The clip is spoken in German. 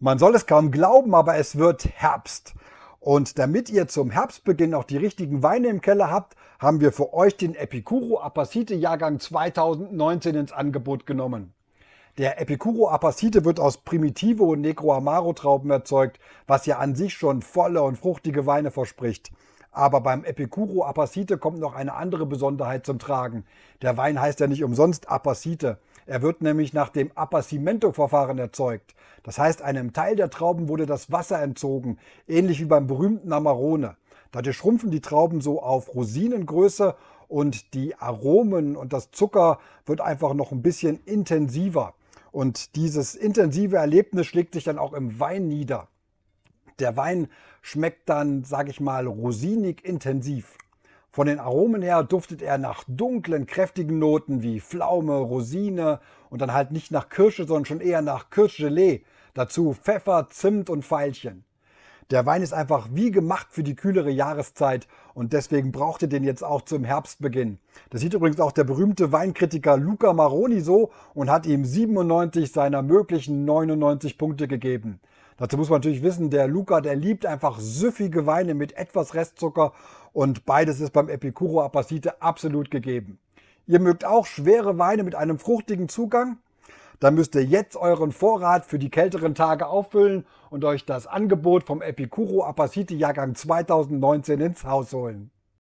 Man soll es kaum glauben, aber es wird Herbst. Und damit ihr zum Herbstbeginn auch die richtigen Weine im Keller habt, haben wir für euch den Epicuro Apacite Jahrgang 2019 ins Angebot genommen. Der Epicuro Apacite wird aus Primitivo und Negro Amaro Trauben erzeugt, was ja an sich schon volle und fruchtige Weine verspricht. Aber beim Epicuro Apacite kommt noch eine andere Besonderheit zum Tragen. Der Wein heißt ja nicht umsonst Apacite. Er wird nämlich nach dem Appassimento-Verfahren erzeugt. Das heißt, einem Teil der Trauben wurde das Wasser entzogen, ähnlich wie beim berühmten Amarone. Dadurch schrumpfen die Trauben so auf Rosinengröße und die Aromen und das Zucker wird einfach noch ein bisschen intensiver. Und dieses intensive Erlebnis schlägt sich dann auch im Wein nieder. Der Wein schmeckt dann, sage ich mal, rosinig intensiv. Von den Aromen her duftet er nach dunklen, kräftigen Noten wie Pflaume, Rosine und dann halt nicht nach Kirsche, sondern schon eher nach Kirschgelee. Dazu Pfeffer, Zimt und Veilchen. Der Wein ist einfach wie gemacht für die kühlere Jahreszeit und deswegen braucht ihr den jetzt auch zum Herbstbeginn. Das sieht übrigens auch der berühmte Weinkritiker Luca Maroni so und hat ihm 97 seiner möglichen 99 Punkte gegeben. Dazu muss man natürlich wissen, der Luca, der liebt einfach süffige Weine mit etwas Restzucker und beides ist beim Epicuro Apacite absolut gegeben. Ihr mögt auch schwere Weine mit einem fruchtigen Zugang? Da müsst ihr jetzt euren Vorrat für die kälteren Tage auffüllen und euch das Angebot vom Epicuro Apaciti Jahrgang 2019 ins Haus holen.